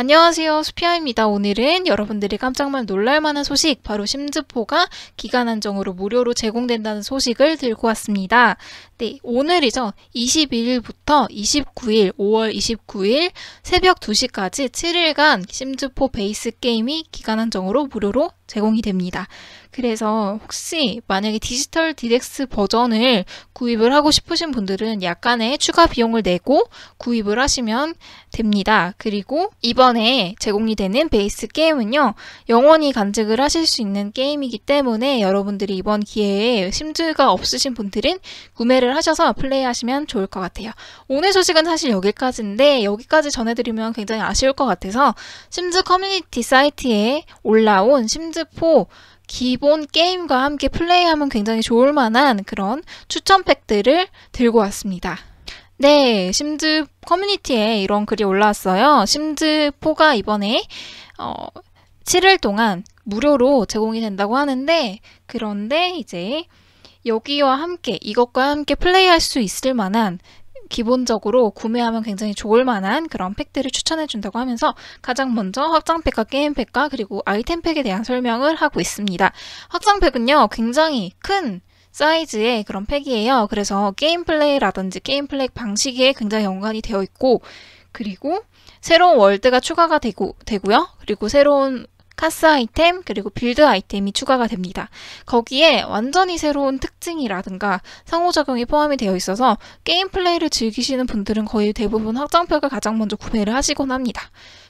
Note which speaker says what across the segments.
Speaker 1: 안녕하세요. 수피아입니다. 오늘은 여러분들이 깜짝만 놀랄만한 소식, 바로 심즈포가 기간 한정으로 무료로 제공된다는 소식을 들고 왔습니다. 네, 오늘이죠. 22일부터 29일, 5월 29일 새벽 2시까지 7일간 심즈포 베이스 게임이 기간 한정으로 무료로 제공이 됩니다. 그래서 혹시 만약에 디지털 디덱스 버전을 구입을 하고 싶으신 분들은 약간의 추가 비용을 내고 구입을 하시면 됩니다. 그리고 이번에 제공이 되는 베이스 게임은요. 영원히 간직을 하실 수 있는 게임이기 때문에 여러분들이 이번 기회에 심즈가 없으신 분들은 구매를 하셔서 플레이하시면 좋을 것 같아요. 오늘 소식은 사실 여기까지인데 여기까지 전해드리면 굉장히 아쉬울 것 같아서 심즈 커뮤니티 사이트에 올라온 심즈 시리즈4 기본 게임과 함께 플레이하면 굉장히 좋을 만한 그런 추천 팩들을 들고 왔습니다. 네, 심즈 커뮤니티에 이런 글이 올라왔어요. 심즈4가 이번에 어, 7일 동안 무료로 제공이 된다고 하는데 그런데 이제 여기와 함께 이것과 함께 플레이할 수 있을 만한 기본적으로 구매하면 굉장히 좋을 만한 그런 팩들을 추천해 준다고 하면서 가장 먼저 확장팩과 게임팩과 그리고 아이템팩에 대한 설명을 하고 있습니다. 확장팩은요, 굉장히 큰 사이즈의 그런 팩이에요. 그래서 게임 플레이라든지 게임 플레이 방식에 굉장히 연관이 되어 있고, 그리고 새로운 월드가 추가가 되고, 되고요. 그리고 새로운 카스 아이템 그리고 빌드 아이템이 추가가 됩니다. 거기에 완전히 새로운 특징이라든가 상호작용이 포함이 되어 있어서 게임 플레이를 즐기시는 분들은 거의 대부분 확장팩을 가장 먼저 구매를 하시곤 합니다.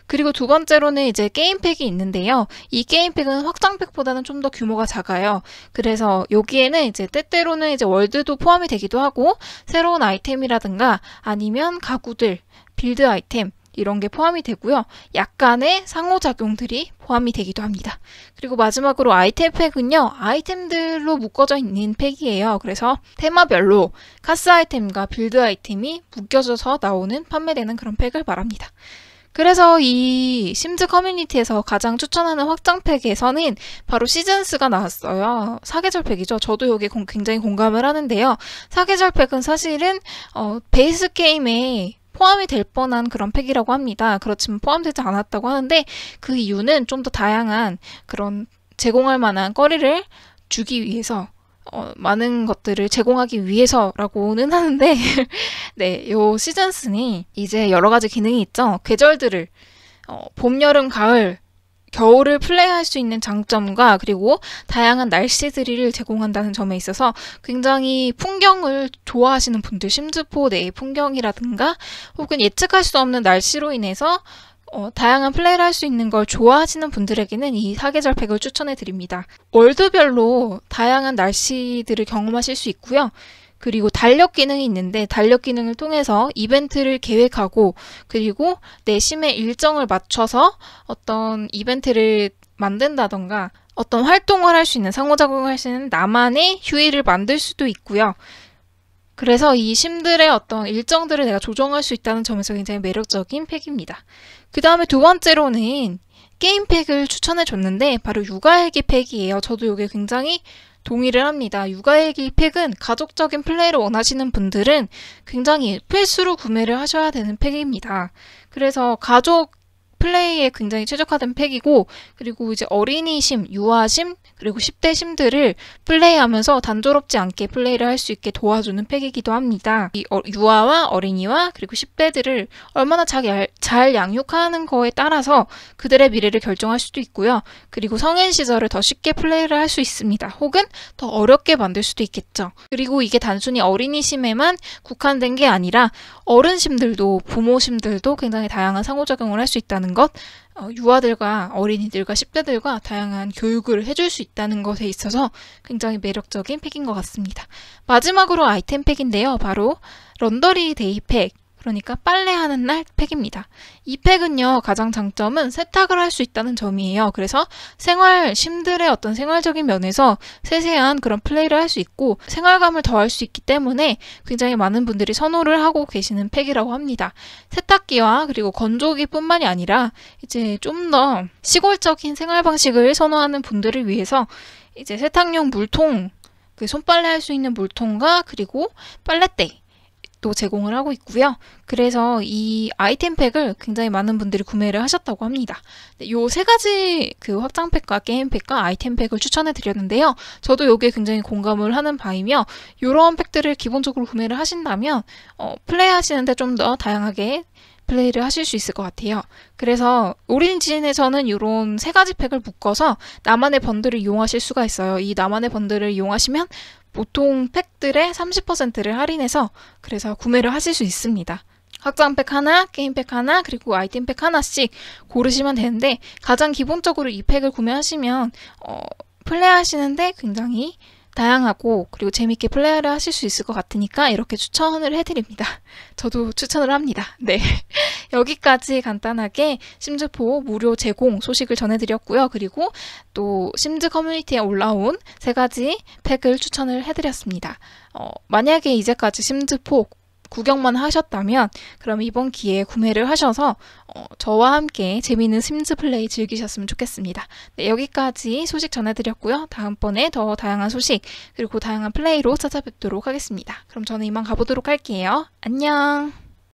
Speaker 1: 그리고 두 번째로는 이제 게임팩이 있는데요. 이 게임팩은 확장팩보다는 좀 더 규모가 작아요. 그래서 여기에는 이제 때때로는 이제 월드도 포함이 되기도 하고 새로운 아이템이라든가 아니면 가구들, 빌드 아이템, 이런 게 포함이 되고요. 약간의 상호작용들이 포함이 되기도 합니다. 그리고 마지막으로 아이템 팩은요. 아이템들로 묶어져 있는 팩이에요. 그래서 테마별로 카스 아이템과 빌드 아이템이 묶여져서 나오는 판매되는 그런 팩을 말합니다. 그래서 이 심즈 커뮤니티에서 가장 추천하는 확장팩에서는 바로 시즌스가 나왔어요. 사계절팩이죠. 저도 여기 굉장히 공감을 하는데요. 사계절팩은 사실은 어, 베이스 게임에 포함이 될 뻔한 그런 팩이라고 합니다. 그렇지만 포함되지 않았다고 하는데 그 이유는 좀 더 다양한 그런 제공할 만한 거리를 주기 위해서 어, 많은 것들을 제공하기 위해서라고는 하는데 네, 요 시즌3이 이제 여러 가지 기능이 있죠. 계절들을 어, 봄, 여름, 가을 겨울을 플레이할 수 있는 장점과 그리고 다양한 날씨들이 제공한다는 점에 있어서 굉장히 풍경을 좋아하시는 분들 심즈포 내의 풍경이라든가 혹은 예측할 수 없는 날씨로 인해서 어, 다양한 플레이를 할 수 있는 걸 좋아하시는 분들에게는 이 사계절 팩을 추천해 드립니다. 월드별로 다양한 날씨들을 경험하실 수 있고요. 그리고 달력 기능이 있는데 달력 기능을 통해서 이벤트를 계획하고 그리고 내심의 일정을 맞춰서 어떤 이벤트를 만든다던가 어떤 활동을 할 수 있는 상호작용을 할 수 있는 나만의 휴일을 만들 수도 있고요. 그래서 이 심들의 어떤 일정들을 내가 조정할 수 있다는 점에서 굉장히 매력적인 팩입니다. 그 다음에 두 번째로는 게임 팩을 추천해 줬는데 바로 육아일기 팩이에요. 저도 이게 굉장히 동의를 합니다. 육아일기 팩은 가족적인 플레이를 원하시는 분들은 굉장히 필수로 구매를 하셔야 되는 팩입니다. 그래서 가족 플레이에 굉장히 최적화된 팩이고 그리고 이제 어린이 심, 유아 심, 그리고 10대 심들을 플레이하면서 단조롭지 않게 플레이를 할 수 있게 도와주는 팩이기도 합니다. 이 어, 유아와 어린이와 그리고 10대들을 얼마나 잘, 잘 양육하는 거에 따라서 그들의 미래를 결정할 수도 있고요. 그리고 성인 시절을 더 쉽게 플레이를 할 수 있습니다. 혹은 더 어렵게 만들 수도 있겠죠. 그리고 이게 단순히 어린이 심에만 국한된 게 아니라 어른 심들도 부모 심들도 굉장히 다양한 상호작용을 할 수 있다는 있다는 것, 어, 유아들과 어린이들과 10대들과 다양한 교육을 해줄 수 있다는 것에 있어서 굉장히 매력적인 팩인 것 같습니다. 마지막으로 아이템 팩인데요. 바로 런더리 데이 팩 그러니까 빨래하는 날 팩입니다. 이 팩은요, 가장 장점은 세탁을 할 수 있다는 점이에요. 그래서 생활, 심들의 어떤 생활적인 면에서 세세한 그런 플레이를 할 수 있고 생활감을 더할 수 있기 때문에 굉장히 많은 분들이 선호를 하고 계시는 팩이라고 합니다. 세탁기와 그리고 건조기 뿐만이 아니라 이제 좀 더 시골적인 생활 방식을 선호하는 분들을 위해서 이제 세탁용 물통, 그 손빨래 할 수 있는 물통과 그리고 빨랫대 또 제공을 하고 있고요. 그래서 이 아이템팩을 굉장히 많은 분들이 구매를 하셨다고 합니다. 이세 네, 가지 그 확장팩과 게임팩과 아이템팩을 추천해 드렸는데요. 저도 여기에 굉장히 공감을 하는 바이며 이런 팩들을 기본적으로 구매를 하신다면 어, 플레이하시는데 좀 더 다양하게 플레이를 하실 수 있을 것 같아요. 그래서 오리진에서는 이런 세 가지 팩을 묶어서 나만의 번들을 이용하실 수가 있어요. 이 나만의 번들을 이용하시면 보통 팩들의 30%를 할인해서 그래서 구매를 하실 수 있습니다. 확장팩 하나, 게임팩 하나, 그리고 아이템팩 하나씩 고르시면 되는데 가장 기본적으로 이 팩을 구매하시면 어, 플레이하시는데 굉장히 다양하고 그리고 재밌게 플레이를 하실 수 있을 것 같으니까 이렇게 추천을 해드립니다. 저도 추천을 합니다. 네. 여기까지 간단하게 심즈포 무료 제공 소식을 전해드렸고요. 그리고 또 심즈 커뮤니티에 올라온 세 가지 팩을 추천을 해드렸습니다. 어, 만약에 이제까지 심즈포 구경만 하셨다면 그럼 이번 기회에 구매를 하셔서 어, 저와 함께 재미있는 심즈 플레이 즐기셨으면 좋겠습니다. 네, 여기까지 소식 전해드렸고요. 다음번에 더 다양한 소식 그리고 다양한 플레이로 찾아뵙도록 하겠습니다. 그럼 저는 이만 가보도록 할게요. 안녕!